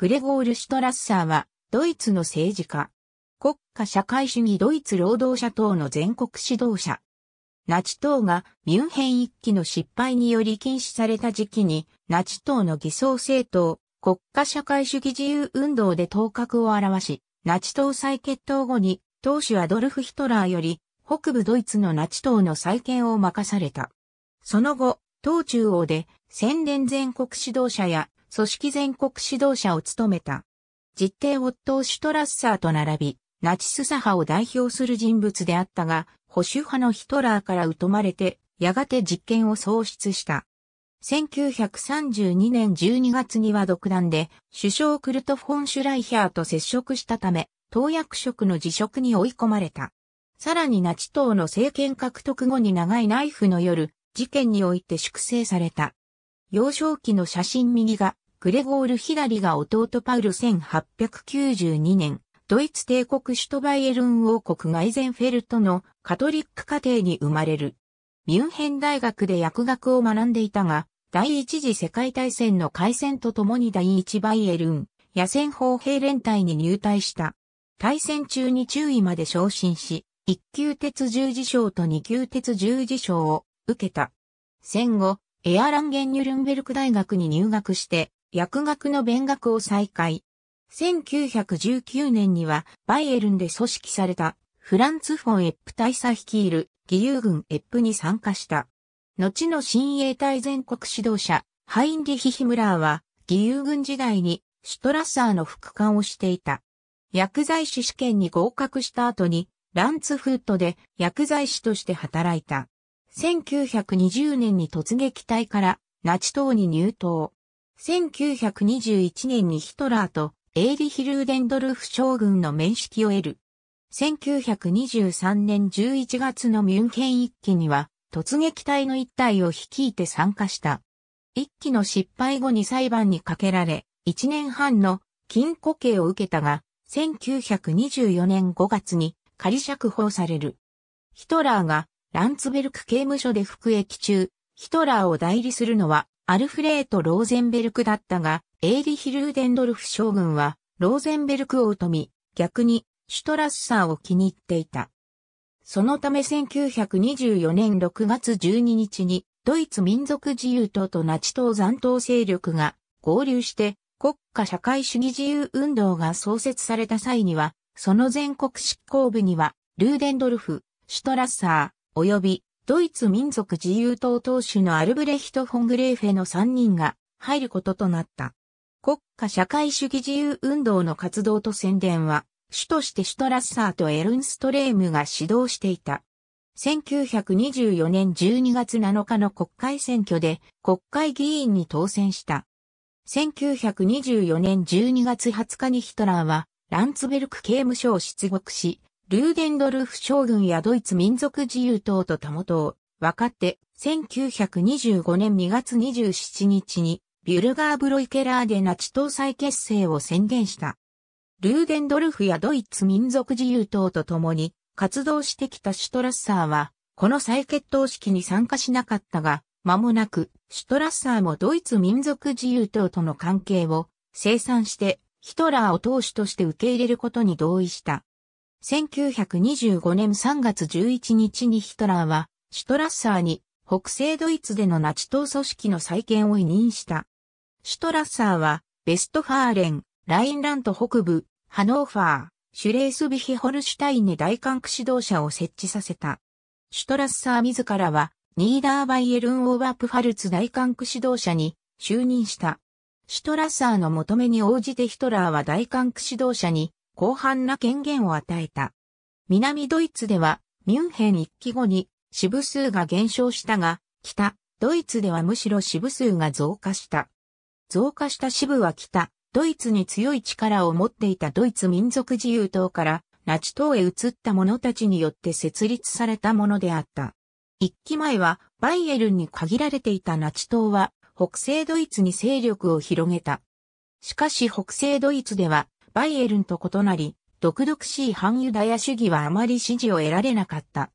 グレゴール・シュトラッサーは、ドイツの政治家。国家社会主義ドイツ労働者党の全国指導者。ナチ党がミュンヘン一揆の失敗により禁止された時期に、ナチ党の偽装政党、国家社会主義自由運動で頭角を現し、ナチ党再決闘後に、党首アドルフ・ヒトラーより、北部ドイツのナチ党の再建を任された。その後、党中央で、宣伝全国指導者や組織全国指導者を務めた。実定オットー・シュトラッサーと並び、ナチス左派を代表する人物であったが、保守派のヒトラーから疎まれて、やがて実権を喪失した。1932年12月には独断で、首相クルト・フォン・シュライヒャーと接触したため、党役職の辞職に追い込まれた。さらにナチ党の政権獲得後に長いナイフの夜、事件において粛清された。幼少期の写真右がグレゴール・ヒラリが弟パウル1892年、ドイツ帝国首都バイエルン王国ガイゼンフェルトのカトリック家庭に生まれる。ミュンヘン大学で薬学を学んでいたが、第一次世界大戦の開戦とともに第一バイエルン、野戦砲兵連隊に入隊した。対戦中に中尉まで昇進し、一級鉄十字章と二級鉄十字章を受けた。戦後、エアランゲンニュルンベルク大学に入学して、薬学の勉学を再開。1919年にはバイエルンで組織されたフランツ・フォン・エップ大佐率いる義勇軍エップに参加した。後の新衛隊全国指導者ハインリヒ・ヒムラーは義勇軍時代にシュトラッサーの副官をしていた。薬剤師試験に合格した後にランツフートで薬剤師として働いた。1920年に突撃隊からナチ党に入党。1921年にヒトラーとエーリヒルーデンドルフ将軍の面識を得る。1923年11月のミュンケン一揆には突撃隊の一隊を率いて参加した。一揆の失敗後に裁判にかけられ、1年半の禁錮刑を受けたが、1924年5月に仮釈放される。ヒトラーがランツベルク刑務所で服役中、ヒトラーを代理するのはアルフレート・ローゼンベルクだったが、エイリヒ・ルーデンドルフ将軍は、ローゼンベルクを疎み、逆に、シュトラッサーを気に入っていた。そのため1924年6月12日に、ドイツ民族自由党とナチ党残党勢力が合流して、国家社会主義自由運動が創設された際には、その全国執行部には、ルーデンドルフ、シュトラッサー、及びドイツ民族自由党党首のアルブレヒト・フォングレーフェの3人が入ることとなった。国家社会主義自由運動の活動と宣伝は、主としてシュトラッサーとエルンストレームが指導していた。1924年12月7日の国会選挙で国会議員に当選した。1924年12月20日にヒトラーはランツベルク刑務所を出獄し、ルーデンドルフ将軍やドイツ民族自由党とたもを分かって、1925年2月27日に、ビュルガーブロイケラーでナチ党再結成を宣言した。ルーデンドルフやドイツ民族自由党と共に活動してきたシュトラッサーは、この再決闘式に参加しなかったが、間もなく、シュトラッサーもドイツ民族自由党との関係を清算して、ヒトラーを党首として受け入れることに同意した。1925年3月11日にヒトラーは、シュトラッサーに北西ドイツでのナチ党組織の再建を委任した。シュトラッサーは、ベストファーレン、ラインラント北部、ハノーファー、シュレースビヒホルシュタインに大管区指導者を設置させた。シュトラッサー自らは、ニーダーバイエルン・オーバープファルツ大管区指導者に就任した。シュトラッサーの求めに応じてヒトラーは大管区指導者に広範な権限を与えた。南ドイツでは、ミュンヘン一期後に支部数が減少したが、北、ドイツではむしろ支部数が増加した。増加した支部は北、ドイツに強い力を持っていたドイツ民族自由党からナチ党へ移った者たちによって設立されたものであった。一期前はバイエルンに限られていたナチ党は北西ドイツに勢力を広げた。しかし北西ドイツではバイエルンと異なり、独々しい反ユダヤ主義はあまり支持を得られなかった。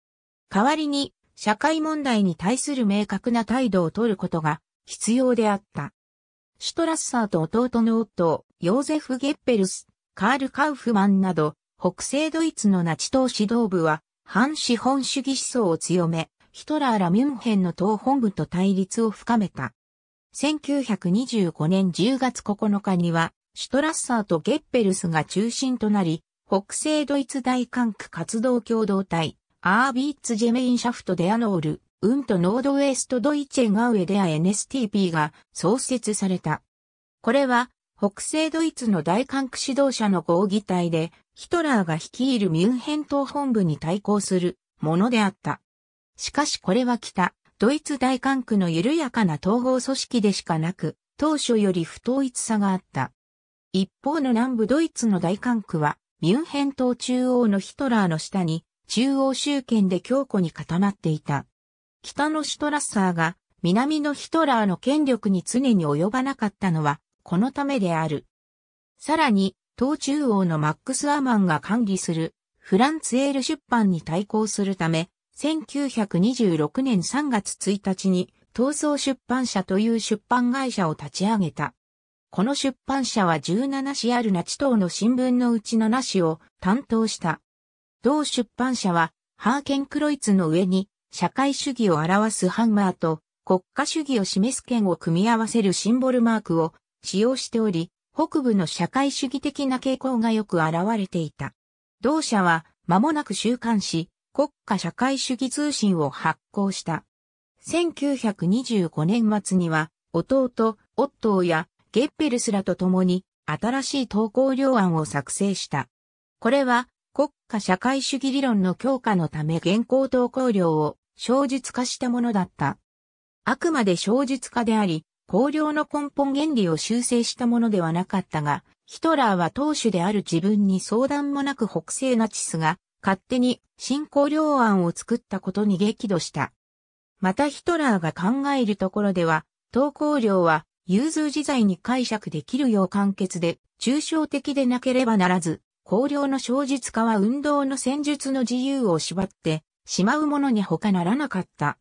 代わりに、社会問題に対する明確な態度を取ることが必要であった。シュトラッサーと弟の夫、ヨーゼフ・ゲッペルス、カール・カウフマンなど、北西ドイツのナチ党指導部は、反資本主義思想を強め、ヒトラーらミュンヘンの党本部と対立を深めた。1925年10月9日には、シュトラッサーとゲッペルスが中心となり、北西ドイツ大管区活動共同体、アービーツ・ジェメインシャフト・デ・アノール、ウント・ノードウェスト・ドイチェ・ガウエ・デ・ア・ NSTP が創設された。これは、北西ドイツの大管区指導者の合議体で、ヒトラーが率いるミュンヘン党本部に対抗するものであった。しかしこれは北、ドイツ大管区の緩やかな統合組織でしかなく、当初より不統一さがあった。一方の南部ドイツの大管区は、ミュンヘン島中央のヒトラーの下に、中央集権で強固に固まっていた。北のシュトラッサーが、南のヒトラーの権力に常に及ばなかったのは、このためである。さらに、島中央のマックス・アーマンが管理する、フランツ・エール出版に対抗するため、1926年3月1日に、闘争出版社という出版会社を立ち上げた。この出版社は17市あるナチ党の新聞のうち7紙を担当した。同出版社は、ハーケン・クロイツの上に、社会主義を表すハンマーと、国家主義を示す剣を組み合わせるシンボルマークを使用しており、北部の社会主義的な傾向がよく現れていた。同社は間もなく週刊誌国家社会主義通信を発行した。1925年末には弟、オットーやゲッペルスらと共に新しい投稿量案を作成した。これは国家社会主義理論の強化のため現行投稿量を小術化したものだった。あくまで小術化であり、公領の根本原理を修正したものではなかったが、ヒトラーは当主である自分に相談もなく北西ナチスが勝手に新公領案を作ったことに激怒した。またヒトラーが考えるところでは、投稿量は融通自在に解釈できるよう簡潔で、抽象的でなければならず、考領の小実化は運動の戦術の自由を縛ってしまうものに他ならなかった。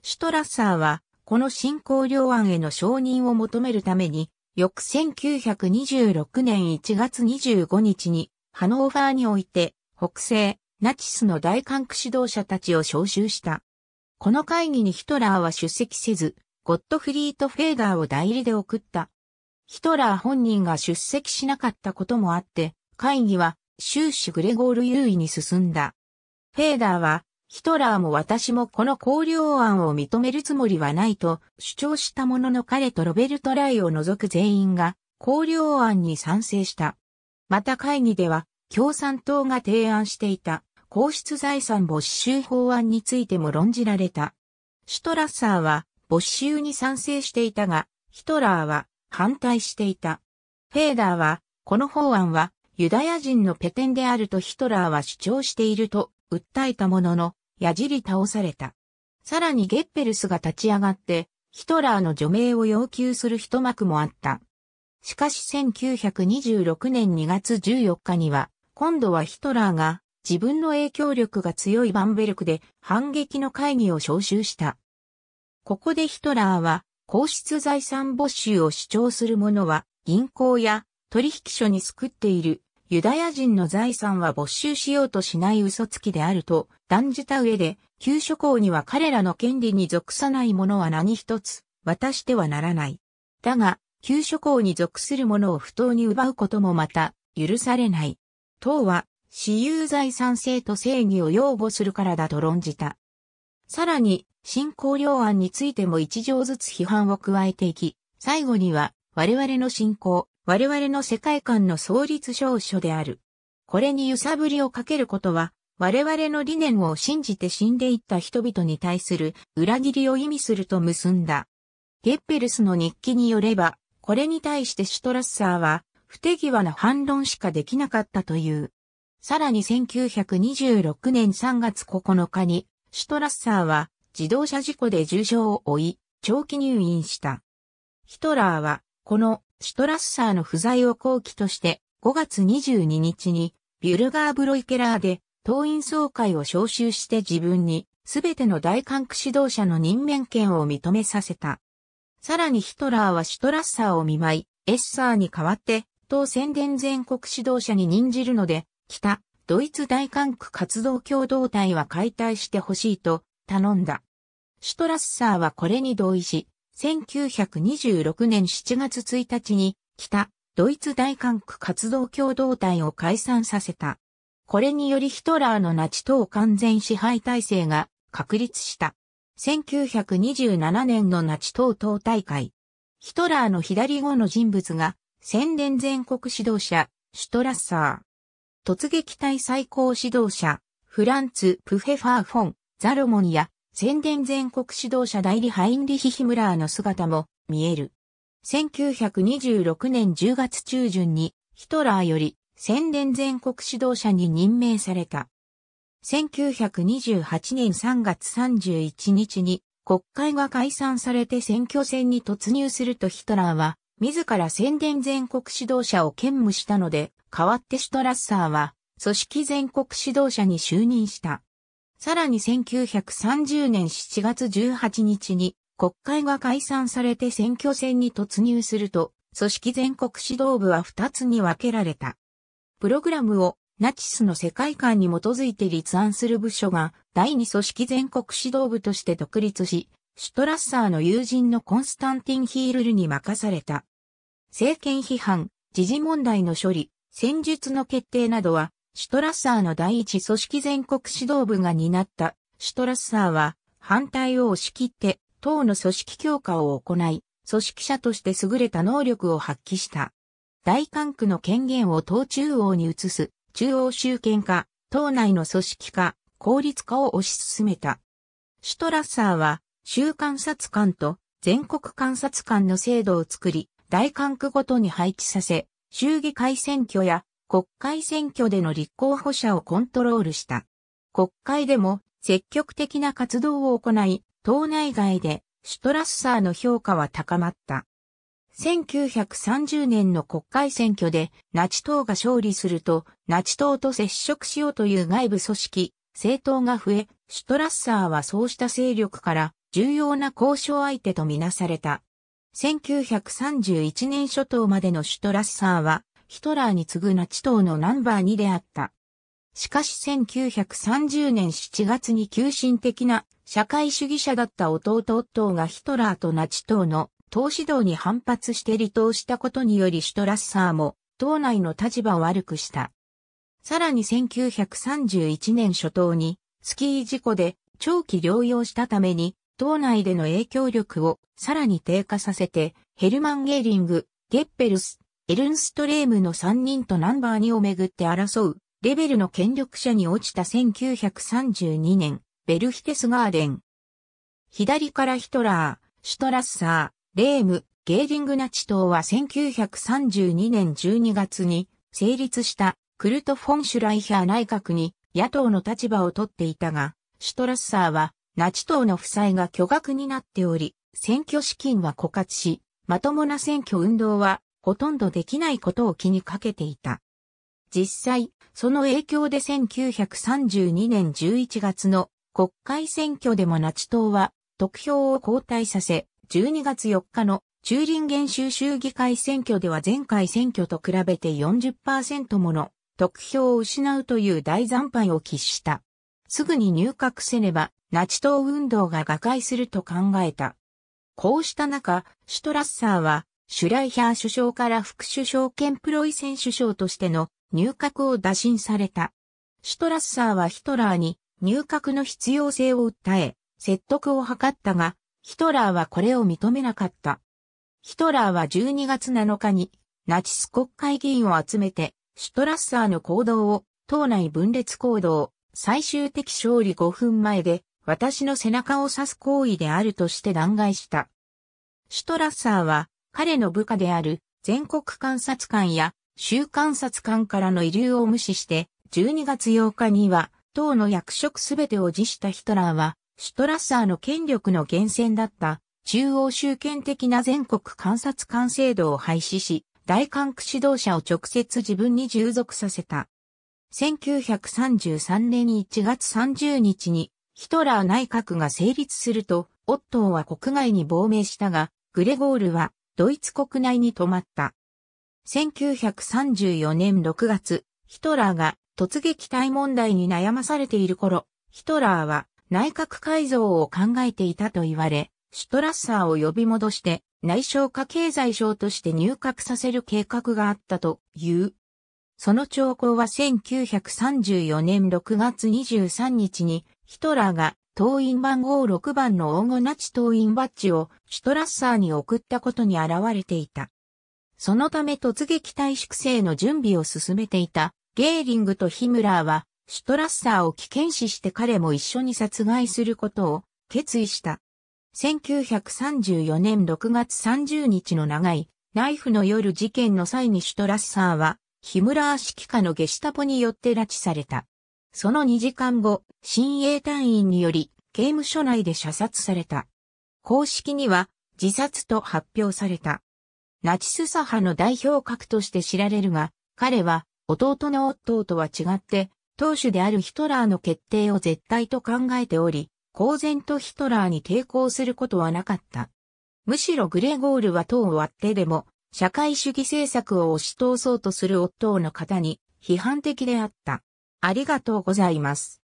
シュトラッサーは、この新考領案への承認を求めるために、翌1926年1月25日に、ハノーファーにおいて、北西、ナチスの大韓区指導者たちを招集した。この会議にヒトラーは出席せず、ゴットフリート・フェーダーを代理で送った。ヒトラー本人が出席しなかったこともあって、会議は終始グレゴール優位に進んだ。フェーダーは、ヒトラーも私もこの考慮案を認めるつもりはないと主張したものの彼とロベルト・ライを除く全員が考慮案に賛成した。また会議では共産党が提案していた皇室財産没収法案についても論じられた。シュトラッサーは没収に賛成していたが、ヒトラーは反対していた。フェーダーは、この法案はユダヤ人のペテンであるとヒトラーは主張していると訴えたものの、矢じり倒された。さらにゲッペルスが立ち上がって、ヒトラーの除名を要求する一幕もあった。しかし1926年2月14日には、今度はヒトラーが自分の影響力が強いバンベルクで反撃の会議を招集した。ここでヒトラーは、皇室財産没収を主張する者は、銀行や取引所に救っているユダヤ人の財産は没収しようとしない嘘つきであると断じた上で、旧諸侯には彼らの権利に属さない者は何一つ渡してはならない。だが、旧諸侯に属する者を不当に奪うこともまた許されない。党は、私有財産制と正義を擁護するからだと論じた。さらに、新仰慮案についても一条ずつ批判を加えていき、最後には、我々の信仰、我々の世界観の創立証書である。これに揺さぶりをかけることは、我々の理念を信じて死んでいった人々に対する裏切りを意味すると結んだ。ゲッペルスの日記によれば、これに対してシュトラッサーは、不手際な反論しかできなかったという。さらに1926年3月9日に、シュトラッサーは、自動車事故で重傷を負い、長期入院した。ヒトラーは、このシュトラッサーの不在を後期として、5月22日に、ビュルガーブロイケラーで、党員総会を招集して自分に、すべての大管区指導者の任免権を認めさせた。さらにヒトラーはシュトラッサーを見舞い、エッサーに代わって、党宣伝全国指導者に任じるので、北、ドイツ大管区活動共同体は解体してほしいと頼んだ。シュトラッサーはこれに同意し、1926年7月1日に、北、ドイツ大韓区活動共同体を解散させた。これによりヒトラーのナチ党完全支配体制が確立した。1927年のナチ党党大会。ヒトラーの左後の人物が、宣伝全国指導者、シュトラッサー。突撃隊最高指導者、フランツ・プフェファー・フォン、ザロモンや宣伝全国指導者代理ハインリヒ・ヒムラーの姿も見える。1926年10月中旬にヒトラーより宣伝全国指導者に任命された。1928年3月31日に国会が解散されて選挙戦に突入するとヒトラーは自ら宣伝全国指導者を兼務したので、代わってシュトラッサーは組織全国指導者に就任した。さらに1930年7月18日に国会が解散されて選挙戦に突入すると、組織全国指導部は2つに分けられた。プログラムをナチスの世界観に基づいて立案する部署が第二組織全国指導部として独立し、シュトラッサーの友人のコンスタンティン・ヒールルに任された。政権批判、時事問題の処理、戦術の決定などはシュトラッサーの第一組織全国指導部が担ったシュトラッサーは反対を押し切って党の組織強化を行い、組織者として優れた能力を発揮した。大管区の権限を党中央に移す中央集権化、党内の組織化、効率化を推し進めた。シュトラッサーは、州監察官と全国監察官の制度を作り、大管区ごとに配置させ、衆議会選挙や国会選挙での立候補者をコントロールした。国会でも積極的な活動を行い、党内外でシュトラッサーの評価は高まった。1930年の国会選挙でナチ党が勝利すると、ナチ党と接触しようという外部組織、政党が増え、シュトラッサーはそうした勢力から重要な交渉相手とみなされた。1931年初頭までのシュトラッサーはヒトラーに次ぐナチ党のナンバー2であった。しかし1930年7月に急進的な社会主義者だった弟夫がヒトラーとナチ党の党指導に反発して離党したことによりシュトラッサーも党内の立場を悪くした。さらに1931年初頭にスキー事故で長期療養したために党内での影響力をさらに低下させてヘルマン・ゲーリング、ゲッペルス、エルンストレームの3人とナンバー2をめぐって争う、レベルの権力者に落ちた1932年、ベルヒテスガーデン。左からヒトラー、シュトラッサー、レーム、ゲーディングナチ党は1932年12月に成立したクルト・フォン・シュライヒャー内閣に野党の立場を取っていたが、シュトラッサーはナチ党の負債が巨額になっており、選挙資金は枯渇し、まともな選挙運動はほとんどできないことを気にかけていた。実際、その影響で1932年11月の国会選挙でもナチ党は得票を交代させ、12月4日のチューリンゲン州州議会選挙では前回選挙と比べて40%もの得票を失うという大惨敗を喫した。すぐに入閣せねば、ナチ党運動が瓦解すると考えた。こうした中、シュトラッサーはシュライヒャー首相から副首相兼プロイセン首相としての入閣を打診された。シュトラッサーはヒトラーに入閣の必要性を訴え、説得を図ったが、ヒトラーはこれを認めなかった。ヒトラーは12月7日にナチス国会議員を集めて、シュトラッサーの行動を党内分裂行動、最終的勝利5分前で私の背中を刺す行為であるとして弾劾した。シュトラッサーは彼の部下である全国監察官や州監察官からの遺留を無視して、12月8日には、党の役職すべてを辞したヒトラーは、シュトラッサーの権力の源泉だった中央集権的な全国監察官制度を廃止し、大韓区指導者を直接自分に従属させた。1933年1月30日にヒトラー内閣が成立すると、オットーは国外に亡命したが、グレゴールはドイツ国内に止まった。1934年6月、ヒトラーが突撃隊問題に悩まされている頃、ヒトラーは内閣改造を考えていたと言われ、シュトラッサーを呼び戻して内省家経済省として入閣させる計画があったという。その兆候は1934年6月23日にヒトラーが党員番号6番の黄金ナチ党員バッジをシュトラッサーに送ったことに現れていた。そのため突撃隊粛清の準備を進めていたゲーリングとヒムラーはシュトラッサーを危険視して彼も一緒に殺害することを決意した。1934年6月30日の長いナイフの夜事件の際にシュトラッサーはヒムラー指揮下のゲシュタポによって拉致された。その2時間後、新鋭隊員により、刑務所内で射殺された。公式には、自殺と発表された。ナチス左派の代表格として知られるが、彼は、弟の夫とは違って、当主であるヒトラーの決定を絶対と考えており、公然とヒトラーに抵抗することはなかった。むしろグレゴールは党を割ってでも、社会主義政策を押し通そうとする夫の方に批判的であった。ありがとうございます。